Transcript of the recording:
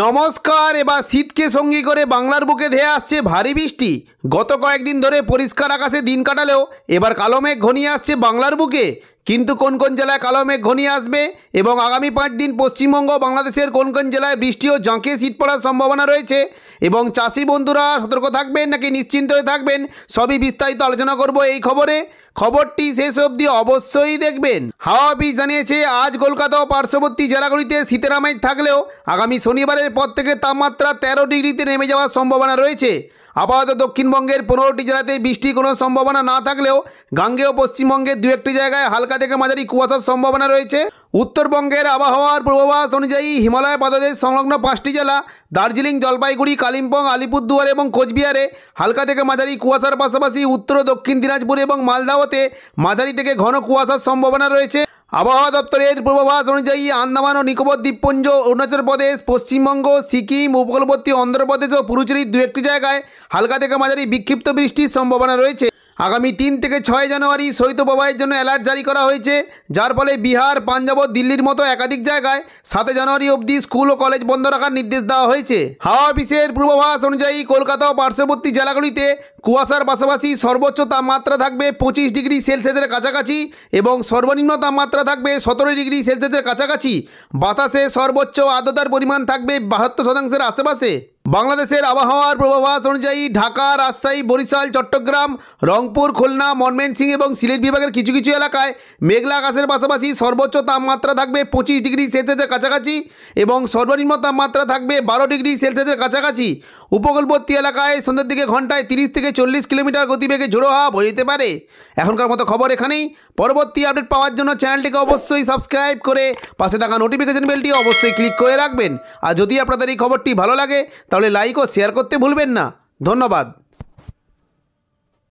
নমস্কার এবার শীতকে সঙ্গী করে বাংলার বুকে ধেয়ে আসছে ভারী বৃষ্টি গত কয়েকদিন ধরে পরিষ্কার আকাশে দিন কাটালেও এবার কালো মেঘ ঘনিয়ে আসছে বাংলার বুকে কিন্তু কোন কোন জেলায় কালো মেঘ ঘনিয়ে আসবে এবং আগামী পাঁচ দিন পশ্চিমবঙ্গ বাংলাদেশের কোন কোন জেলায় বৃষ্টি ও ঝাঁকে শীত পড়ার সম্ভাবনা রয়েছে এবং চাষি বন্ধুরা সতর্ক থাকবেন নাকি নিশ্চিন্ত হয়ে থাকবেন সবই বিস্তারিত আলোচনা করব এই খবরে খবরটি শেষ অবধি অবশ্যই দেখবেন হাওয়া অফিস জানিয়েছে আজ কলকাতা ও পার্শ্ববর্তী জেলাগুলিতে শীতের আমেজ থাকলেও আগামী শনিবারের পর থেকে তাপমাত্রা তেরো ডিগ্রিতে নেমে যাওয়ার সম্ভাবনা রয়েছে আপাতত দক্ষিণবঙ্গের পনেরোটি জেলাতে বৃষ্টির কোনো সম্ভাবনা না থাকলেও গাঙ্গেয় পশ্চিমবঙ্গের দু একটি জায়গায় হালকা থেকে মাঝারি কুয়াশার সম্ভাবনা রয়েছে উত্তরবঙ্গের আবহাওয়ার পূর্বাভাস অনুযায়ী হিমালয় পাদদেশ সংলগ্ন পাঁচটি জেলা দার্জিলিং জলপাইগুড়ি কালিম্পং আলিপুরদুয়ার এবং কোচবিহারে হালকা থেকে মাঝারি কুয়াশার পাশাপাশি উত্তর ও দক্ষিণ দিনাজপুর এবং মালদাওতে মাঝারি থেকে ঘন কুয়াশার সম্ভাবনা রয়েছে আবহাওয়া দপ্তরের পূর্বাভাস অনুযায়ী আন্দামান ও নিকোবর দ্বীপপুঞ্জ অরুণাচল প্রদেশ পশ্চিমবঙ্গ সিকিম উপকূলবর্তী অন্ধ্রপ্রদেশ ও পুরুচেরির দু একটি জায়গায় হালকা থেকে মাঝারি বিক্ষিপ্ত বৃষ্টির সম্ভাবনা রয়েছে আগামী তিন থেকে ছয় জানুয়ারি শৈত্যপ্রবাহের জন্য অ্যালার্ট জারি করা হয়েছে যার ফলে বিহার পাঞ্জাব ও দিল্লির মতো একাধিক জায়গায় সাতে জানুয়ারি অবধি স্কুল ও কলেজ বন্ধ রাখার নির্দেশ দেওয়া হয়েছে হাওয়া অফিসের পূর্বাভাস অনুযায়ী কলকাতা ও পার্শ্ববর্তী জেলাগুলিতে কুয়াশার পাশাপাশি সর্বোচ্চ তাপমাত্রা থাকবে পঁচিশ ডিগ্রি সেলসিয়াসের কাছাকাছি এবং সর্বনিম্ন তাপমাত্রা থাকবে সতেরো ডিগ্রি সেলসিয়াসের কাছাকাছি বাতাসে সর্বোচ্চ আদ্রতার পরিমাণ থাকবে বাহাত্তর শতাংশের আশেপাশে বাংলাদেশের আবহাওয়ার পূর্বাভাস অনুযায়ী ঢাকা রাজশাহী বরিশাল চট্টগ্রাম রংপুর খুলনা মনমেনসিং এবং সিলেট বিভাগের কিছু কিছু এলাকায় মেঘলা আকাশের পাশাপাশি সর্বোচ্চ তাপমাত্রা থাকবে পঁচিশ ডিগ্রি সেলসিয়াসের কাছাকাছি এবং সর্বনিম্ন তাপমাত্রা থাকবে বারো ডিগ্রি সেলসিয়াসের কাছাকাছি উপকূলবর্তী এলাকায় সন্ধ্যের দিকে ঘন্টায় তিরিশ থেকে চল্লিশ কিলোমিটার গতিবেগে ঝোড়ো হাওয়া বয়ে যেতে পারে এখনকার মতো খবর এখানেই পরবর্তী আপডেট পাওয়ার জন্য চ্যানেলটিকে অবশ্যই সাবস্ক্রাইব করে পাশে থাকা নোটিফিকেশন বেলটি অবশ্যই ক্লিক করে রাখবেন আর যদি আপনাদের এই খবরটি ভালো লাগে তাহলে লাইক ও শেয়ার করতে ভুলবেন না ধন্যবাদ